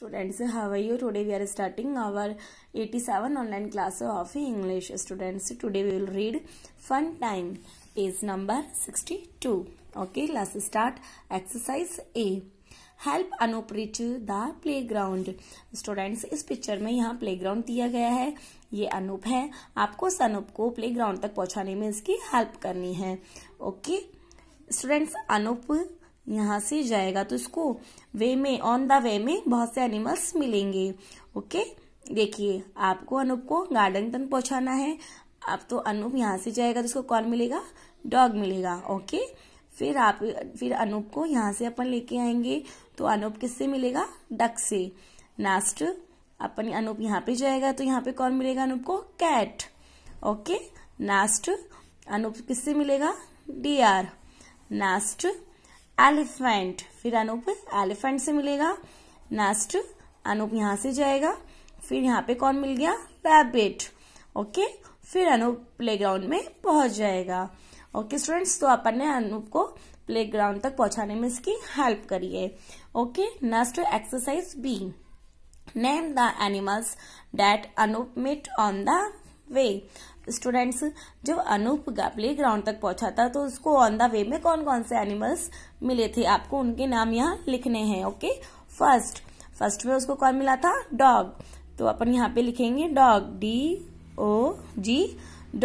students how are you today we are starting our 87 online class of english students today we will read fun time page number 62 okay let's start exercise a help Anoop reach the playground students इस picture में यहाँ play ground दिया गया है ये अनूप है आपको उस अनूप को प्ले ग्राउंड तक पहुँचाने में इसकी हेल्प करनी है ओके स्टूडेंट्स अनूप यहाँ से जाएगा तो इसको वे में ऑन द वे में बहुत से एनिमल्स मिलेंगे ओके देखिए आपको अनूप को गार्डन तक पहुंचाना है आप तो अनूप यहाँ से जाएगा तो उसको कौन मिलेगा डॉग मिलेगा ओके फिर आप फिर अनूप को यहाँ से अपन लेके आएंगे तो अनूप किससे मिलेगा डक से नास्ट अपन अनूप यहाँ पे जाएगा तो यहाँ पे कौन मिलेगा अनूप को कैट ओके नास्ट अनूप किससे मिलेगा डी आर नास्ट एलिफेंट फिर अनूप एलिफेंट से मिलेगा नेक्स्ट अनूप यहाँ से जाएगा फिर यहाँ पे कौन मिल गया रैबिट ओके फिर अनूप प्लेग्राउंड में पहुंच जाएगा ओके स्टूडेंट्स तो अपन ने अनूप को प्लेग्राउंड तक पहुंचाने में इसकी हेल्प करिए okay next exercise B name the animals that Anoop met on the way students जब अनूप प्ले ग्राउंड तक पहुंचा था तो उसको ऑन द वे में कौन कौन से एनिमल्स मिले थे आपको उनके नाम यहाँ लिखने हैं ओके फर्स्ट फर्स्ट में उसको कौन मिला था डॉग तो अपन यहाँ पे लिखेंगे dog D O G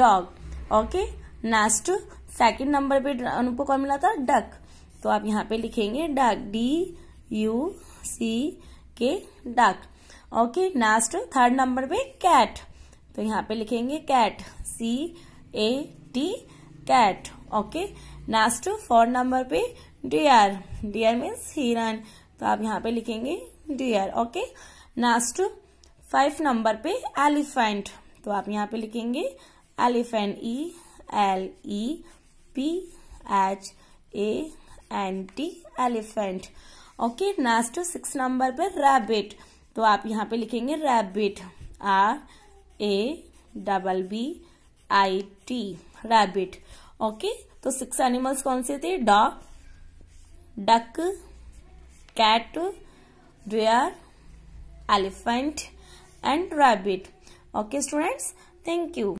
dog okay next second number पे अनुप को कौन मिला था डक तो आप यहाँ पे लिखेंगे duck D U C K duck okay next third number पे कैट तो यहाँ पे लिखेंगे cat C A T cat okay next four number पे डियर डियर मीन्स हिरन तो आप यहाँ पे लिखेंगे deer okay next five number पे एलिफेंट तो आप यहाँ पे लिखेंगे elephant E L E P H A N T elephant okay next six number पे रैबिट तो आप यहाँ पे लिखेंगे rabbit R A double B I T rabbit okay तो सिक्स एनिमल्स कौन से थे dog duck cat deer elephant and rabbit okay students thank you